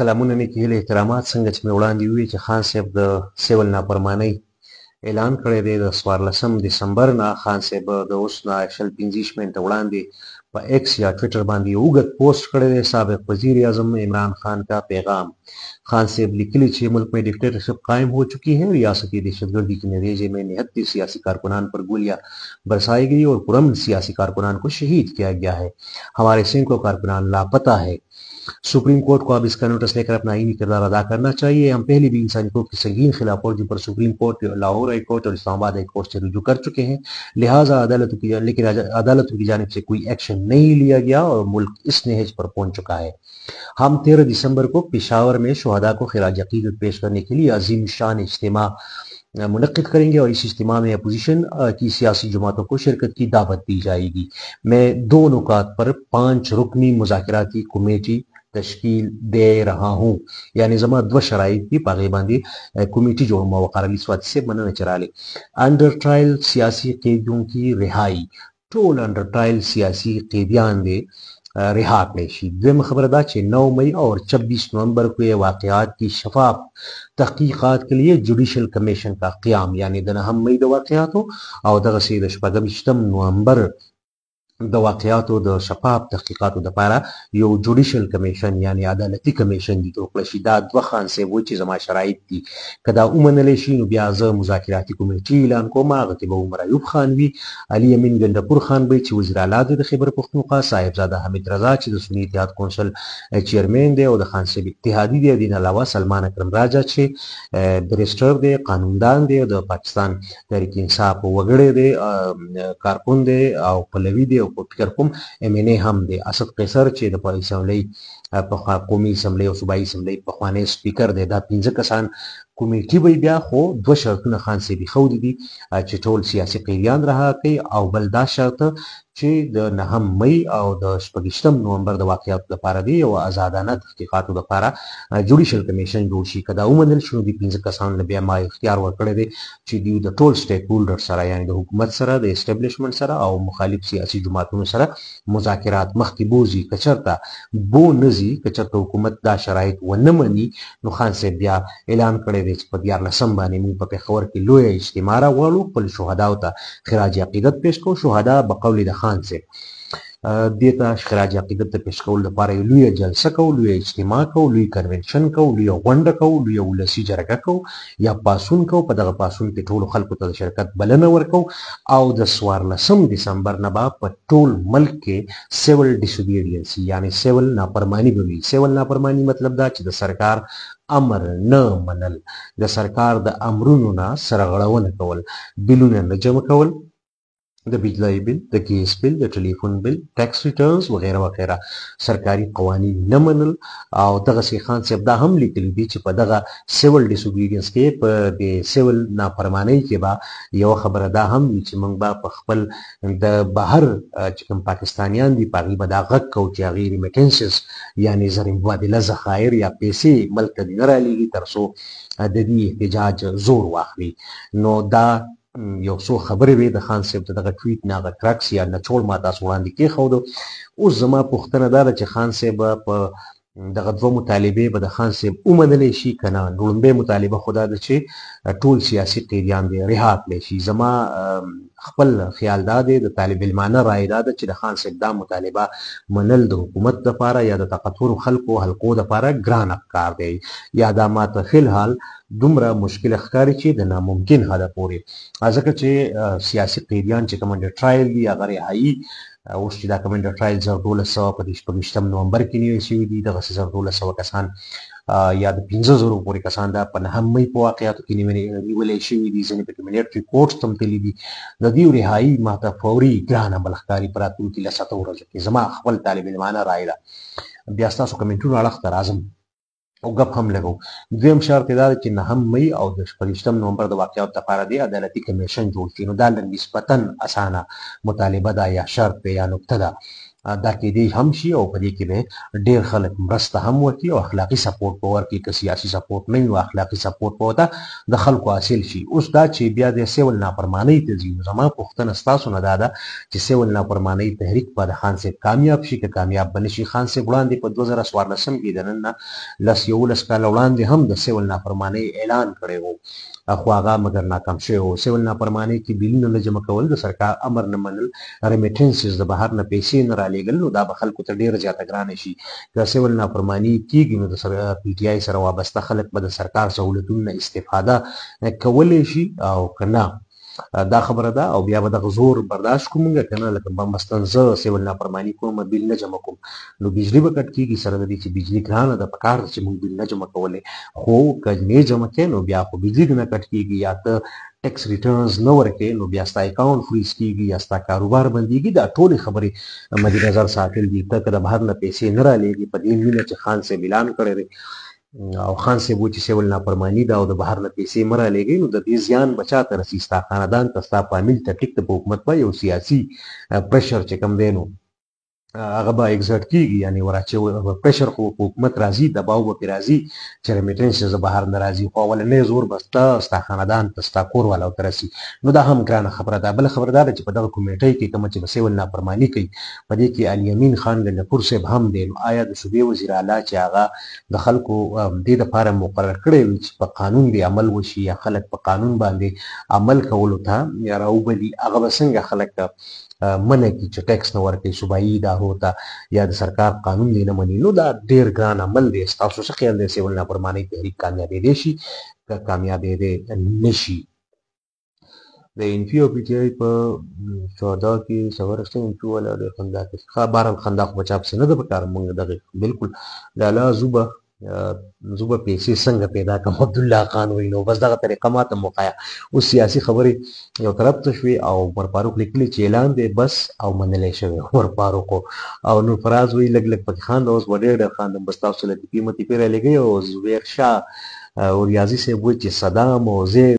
سلامونه نیکې هیلې احترامات څنګه چې مې وړاندې وویل چې خان صاحب د سیول نافرمانۍ اعلان کړی دی د څوارلسم دسمبر نه خان صاحب د اوس نه شل پنځه شمېنته وړاندې एक्स या ट्विटर बांधी उगत पोस्ट कर हुए सबक वजीर अजम इमरान खान का पैगाम खान से लिखली छह मुल्क में डिक्टेटरशिप कायम हो चुकी है रियासती दहशत गर्दी के नतीजे में निहत्ती सियासी कारकुनान पर गोलियां बरसाई गई और पुरम सियासी कारकुनान को शहीद किया गया है हमारे सैकड़ों कारकुनान लापता है सुप्रीम कोर्ट को अब इसका नोटिस लेकर अपना आईनी किरदार अदा करना चाहिए हम पहले भी इंसानी कोर्ट की संगीन खिलाफ वर्जी पर Supreme Court Lahore High Court और इस्लामाबाद हाई कोर्ट से रुजू कर चुके हैं लिहाजा अदालत की लेकिन अदालतों की जानब से कोई एक्शन મેલ લિયા ગયા ઓર મુલક ઇસ્નેહજ પર પહોંચ ચુકા હૈ હમ 13 ડિસેમ્બર કો પિશાવાર મેં શહદા કો ખિલાજ-એ-ఖીદ ઉપેશ કરને કે લિયે આઝીમશાન ઇજ ティ મા મનક્કક કરેંગે ઓર ઇસ ઇજ ティ મા મેં ઓપોઝિશન કી સાયાસી જમાતો કો shirkat કી દાવત દી જાયેગી મેં દોનો કaat પર પાંચ રુકમી મુઝાકરા કી કમિટી તશકીલ દે રહા હું યની જમા દવશરાઈ દી પાલગામી કમિટી જો મોવકરા વિસવાત સે મનન ચરાલે અન્ડર ટ્રાયલ સાયાસી કીયૂમ કી રિહાઈ ټول انډر ټرایل سیاسي قیدیان دي رها کړی شي دویمه خبره دا چې 9 مئی اور 26 نومبر کو یہ واقعات کی شفاف تحقیقات کے لیے جوڈیشل کمیشن کا قیام یعنی د 9 مئی د واقعاتو او دغه سي د شپږم نومبر د واقعیاتو د شفاف تحقیقاتو لپاره یو جوډیشل کمیشن یعنی عدالتي کمیشن د جوړ کړی دا دوه خان سه و چې زما شرایط دي کدا اومنل شي نو بیا زه مذاکراتي کمیټې اعلان کوم هغه ته به عمر ایوب خان وي علي امین ګندپور خان به چې وزیر اعلی د خبر پښتونخوا صاحبزاده حمید رضا چې د سنی اتحاد کونسل چیرمین دی او د خان سه اتحادی دی دین علاوه سلمان اکرم راجا چې برستر دی قانوندان دی د پاکستان تحریک انصاف وګړي دی کارکون دی او پلوی دی یو په فکر کوم ام ان ای هم دی اسد قیصر چې د پالیسملې په قومي سملې او صوبایي سملې په خوانې سپیکر دی دا 15 کسان کمیټې به بیا خو دوه شرطونه خان سي بي خو دي چې ټول سیاسي قیدیان راه کوي او بل دا شرط چې د نهم مئی او د شپږشتم نومبر د واقعیاتو لپاره دی او آزادانه تحقیقاتو لپاره جوډیشل کمیشن جوړ شي کدا ومنل شنو د 15 کسانو له بیا ما اختیار ورکړی دی چې دیو د ټول سټیک هولډر سره یعنی د حکومت سره د اسټابلیشمنت سره او مخالف سیاسي جماعتونو سره مذاکرات مخکې بوزي کچرته بو نزي کچرته حکومت دا شرایط ونه مني نو خان صاحب بیا اعلان کړی دی چې په 14 باندې موږ په پیښور کې لوی اجتماع راوړو خپل شهداو ته خراج عقیدت پیش کو شهدا بقول د خان صاحب دې ته شخراج عقیدت ته پیش کول لپاره یو لوی جلسه کو لوی اجتماع کو لوی کنونشن کو لوی غونډه کو لوی ولسی جرګه کو یا پاسون کو په دغه پاسون کې ټول خلکو ته شرکت بلنه ورکو او د سوار لسم دسمبر نه با په ټول ملک کې سیول ډیسوبیډینس یعنی سیول نافرمانی به وي سیول نافرمانی مطلب دا چې د سرکار امر نه منل د سرکار د امرونو نه سرغړونه کول بلونه نه جمع کول د بجلی بل د ګیس بل د ټلیفون بل ټیکس ریټرنز وغیرہ وغیرہ سرکاري قوانين نه منل او دغه سی خان صاحب دا هم لیکلي دي چې په دغه سیول ډیسوبیډینس کې په د سیول نافرمانی کې با یو خبره دا هم چې موږ به په خپل د بهر چې کوم پاکستانیان دي پاغي به دا غک کو چې غیر میټنسس یعنی زر مبادله ذخایر یا پیسې ملک ته نه را لګي ترسو د دې احتجاج زور واخلي نو دا یو څو خبرې وي د خان صاحب دغه ټویټ نه غ کرکس یا نچول ما تاسو وړاندې کې خو دو اوس زما پوښتنه ده چې خان صاحب په دغه دوه مطالبه به د خان صاحب اومدلې شي کنه لومبه مطالبه خدا د چې ټول سیاسي قیدیان دي رها کړي شي زما خپل خیال دا دی د طالب علمانه رائے دا ده چې د خان صاحب دا مطالبه منل د حکومت لپاره یا د تقطور خلکو حلقو لپاره ګران افکار دی یا دا ماته فل حال دومره مشکل ښکاری چې د ناممکن حد پورې ځکه چې سیاسي قیدیان چې کوم ټرایل دی هغه رهایی اوس چې دا کمنډر ټرایل زر دولس سوه په دې شپږشتم نومبر کې نیول شوي دي دغسې زر دولس سوه کسان یا د 15000 پورې کسان دا په نهم مې په واقعیتو کې نیولې شوې دي ځنې په کمیټ ریپورت تم تللی دي د دې رهایی ماته فوري ګران بلخکاری پراتون کې لسته ورځ کې زما خپل طالب علمانه رائے ده بیا تاسو کمنټونه اړه راځم او غب هم لګو دویم شرط دا چې نه هم مې او د شپږشتم نومبر د واقعیت لپاره دی عدالتي کمیشن جوړ کړي نو دا نسبتا اسانه مطالبه ده یا شرط یا نقطه ده دا کېدی هم شي او په دې کې به ډېر خلک مرسته هم وکړي او اخلاقی سپورټ به ورکړي که سیاسي سپورټ نه وي او اخلاقي سپورټ به ورته د خلکو حاصل شي اوس دا چې بیا د سیول نافرمانۍ ته ځي زما پوښتنه ستاسو نه دا ده چې سیول نافرمانۍ تحریک به د خان صاحب کامیاب شي که کامیاب به نه شي خان صاحب وړاندې په دوه زره څوارلسم کې د نن نه لس یولس کاله وړاندې هم د سیول نافرمانۍ اعلان کړی و خو هغه مګر ناکام شوی و سیول نافرمانی کې بیلونه نه جمع کول د سرکار امر نه منل ریمیټنسز د بهر نه پیسې نه رالېږل نو دا به خلکو ته ډېره زیاته ګرانه شي که سیول نافرمانی کېږي نو د سر پی ټی آی سره وابسته خلک به د سرکار سهولتونو نه استفاده کولی شي او که نه دا خبره ده او بیا به د غزور برداشت کوم که نه لکه بمستان زه سیول نافرمانی کوم بیل نه جمع کوم نو بجلی به کټ کیږي سره د دې چې بجلی ګرانه ده په کار چې موږ بیل نه جمع کولې خو کجنې جمع کې نو بیا خو بجلی نه کټ کیږي یا ته ټیکس ریټرنز نه ورکې نو بیا ستا اکاونټ فریز کیږي یا ستا کاروبار بنديږي دا ټولې خبرې مدي نظر ساتل دي تک د بهر نه پیسې نه را لېږي په دې مینه چې خان سه اعلان کړی دی او خان صاحب چې سیول نافرمانی ده او د بهر نه پیسې مره لګي نو د دې زیان بچا ته رسي ستا خاندان ته ستا فامیل ته ټیک ته حکومت په یو سیاسي پرشر چې کم دی نو هغه به ایگزټ کیږي یعنی ورچې پرشر خو حکومت راځي دباو به راځي چې رمیټنس ز بهر ناراضي خو ولنې زور بسته ستا خاندان تستا کور ولا ترسي نو دا هم ګران خبره ده بل خبردار چې په دغه کمیټې کې کوم چې بسیول نافرمانی کوي په دې کې الیمین خان له پرسه هم دی نو آیا د صوبې وزیر اعلی چې هغه د خلکو دې د لپاره مقرر کړی چې په قانون دی عمل وشي یا خلک په قانون باندې عمل کولو ته یا راوبلي هغه څنګه خلک منه کی چې ټیکس نه ورکړي صوبایي ادارو ته یا د سرکار قانون دی نه مني نو دا ډیر ګران عمل دی تاسو څه خیال دی سیول نافرمانی تحریک کامیابی دی شي که کامیابی دی نشي د انفیو پی ټی آی په 14 کې سورښتن انفیو ولا د خندا کې خبرم خندا خو بچا پس نه د پکار مونږ دغه بالکل دا لازمه زه به پیسې څنګه پیدا کوم عبد الله خان وای نو بس دغه طریقه ماته موقایا اوس سیاسي خبرې یو طرف ته شوي او عمر فاروق لیکلي چې اعلان دی بس او منلې شوی عمر فاروق او نو فراز وای لګ لګ پک خان اوس وړې ډېر خان د بس تاسو لپاره قیمتي پیره لګي او زویر شاه او ریاضي سه وای چې صدام او زه